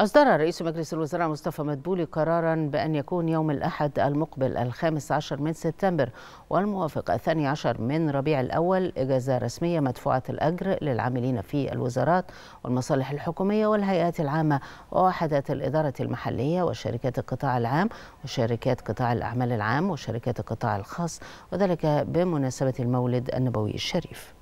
أصدر رئيس مجلس الوزراء مصطفى مدبولي قرارا بأن يكون يوم الأحد المقبل الخامس عشر من سبتمبر والموافق الثاني عشر من ربيع الأول إجازة رسمية مدفوعة الأجر للعاملين في الوزارات والمصالح الحكومية والهيئات العامة ووحدات الإدارة المحلية وشركات القطاع العام وشركات قطاع الأعمال العام وشركات القطاع الخاص وذلك بمناسبة المولد النبوي الشريف